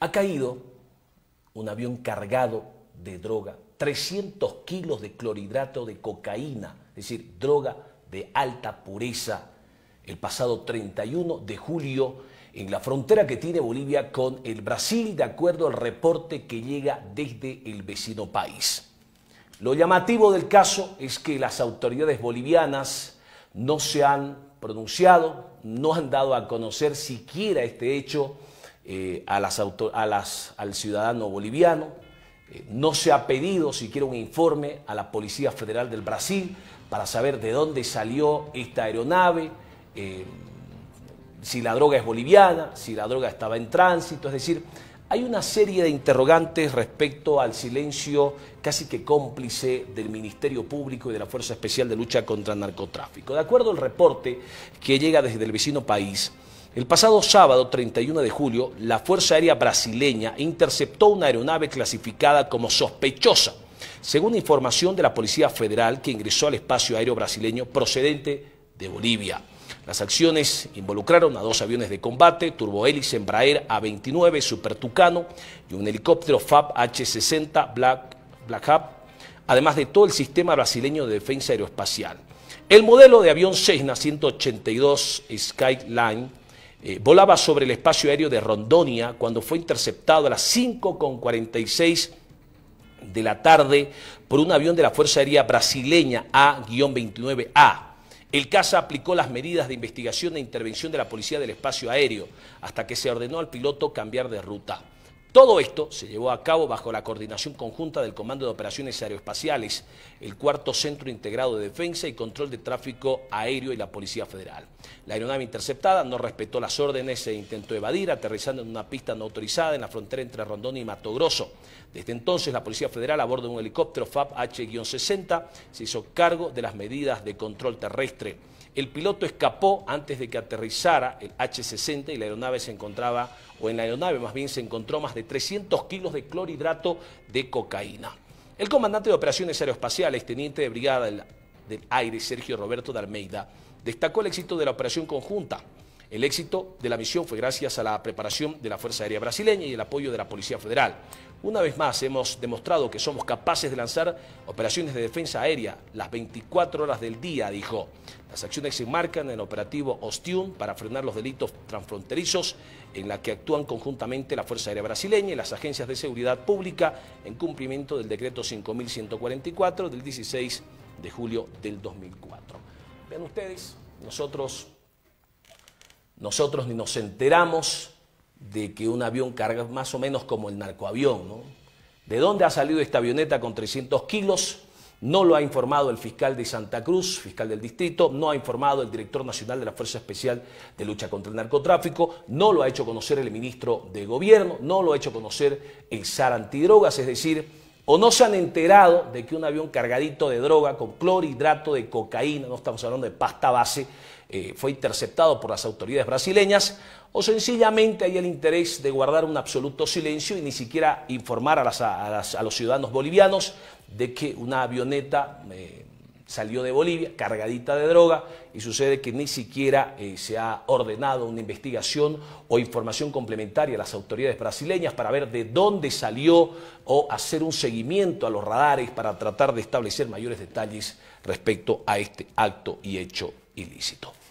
ha caído un avión cargado de droga, 300 kilos de clorhidrato de cocaína, es decir, droga de alta pureza, el pasado 31 de julio en la frontera que tiene Bolivia con el Brasil, de acuerdo al reporte que llega desde el vecino país. Lo llamativo del caso es que las autoridades bolivianas no se han pronunciado, no han dado a conocer siquiera este hecho eh, a las al ciudadano boliviano. Eh, no se ha pedido siquiera un informe a la Policía Federal del Brasil para saber de dónde salió esta aeronave, eh, si la droga es boliviana, si la droga estaba en tránsito, es decir, hay una serie de interrogantes respecto al silencio casi que cómplice del Ministerio Público y de la Fuerza Especial de Lucha contra el Narcotráfico. De acuerdo al reporte que llega desde el vecino país, el pasado sábado 31 de julio, la Fuerza Aérea Brasileña interceptó una aeronave clasificada como sospechosa, según información de la Policía Federal que ingresó al espacio aéreo brasileño procedente de Bolivia. Las acciones involucraron a dos aviones de combate, turbohélice Embraer A-29 Super Tucano y un helicóptero FAB H-60 Black, Black además de todo el sistema brasileño de defensa aeroespacial. El modelo de avión Cessna 182 Skyline eh, volaba sobre el espacio aéreo de Rondonia cuando fue interceptado a las 5.46 de la tarde por un avión de la Fuerza Aérea Brasileña A-29A. El caza aplicó las medidas de investigación e intervención de la Policía del Espacio Aéreo hasta que se ordenó al piloto cambiar de ruta. Todo esto se llevó a cabo bajo la coordinación conjunta del Comando de Operaciones Aeroespaciales, el cuarto Centro Integrado de Defensa y Control de Tráfico Aéreo y la Policía Federal. La aeronave interceptada no respetó las órdenes e intentó evadir, aterrizando en una pista no autorizada en la frontera entre Rondón y Mato Grosso. Desde entonces, la Policía Federal, a bordo de un helicóptero FAP H-60, se hizo cargo de las medidas de control terrestre. El piloto escapó antes de que aterrizara el H-60 y la aeronave se encontraba, o en la aeronave más bien se encontró más de 300 kilos de clorhidrato de cocaína. El comandante de operaciones aeroespaciales, teniente de brigada del, aire Sergio Roberto de Almeida, destacó el éxito de la operación conjunta el éxito de la misión fue gracias a la preparación de la Fuerza Aérea Brasileña y el apoyo de la Policía Federal. Una vez más hemos demostrado que somos capaces de lanzar operaciones de defensa aérea las 24 horas del día, dijo. Las acciones se enmarcan en el operativo Ostium para frenar los delitos transfronterizos en la que actúan conjuntamente la Fuerza Aérea Brasileña y las agencias de seguridad pública en cumplimiento del decreto 5144 del 16 de julio del 2004. Vean ustedes, nosotros nosotros ni nos enteramos de que un avión carga más o menos como el narcoavión, ¿no? ¿De dónde ha salido esta avioneta con 300 kilos? No lo ha informado el fiscal de Santa Cruz, fiscal del distrito, no ha informado el director nacional de la Fuerza Especial de Lucha contra el Narcotráfico, no lo ha hecho conocer el ministro de Gobierno, no lo ha hecho conocer el SAR antidrogas, es decir, o no se han enterado de que un avión cargadito de droga con clorhidrato de cocaína, no estamos hablando de pasta base, eh, fue interceptado por las autoridades brasileñas, o sencillamente hay el interés de guardar un absoluto silencio y ni siquiera informar a, los ciudadanos bolivianos de que una avioneta... Eh, salió de Bolivia cargadita de droga y sucede que ni siquiera eh, se ha ordenado una investigación o información complementaria a las autoridades brasileñas para ver de dónde salió o hacer un seguimiento a los radares para tratar de establecer mayores detalles respecto a este acto y hecho ilícito.